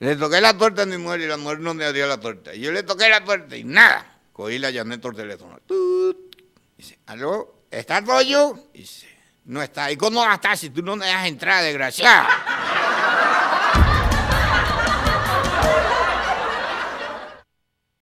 Le toqué la puerta a mi mujer y la mujer no me abrió la puerta. Y yo le toqué la puerta y nada. Cogí la llamé por teléfono. Dice, ¿aló? ¿Está el pollo? Dice, no está. ¿Y cómo va a estar si tú no me dejas entrar, desgraciado?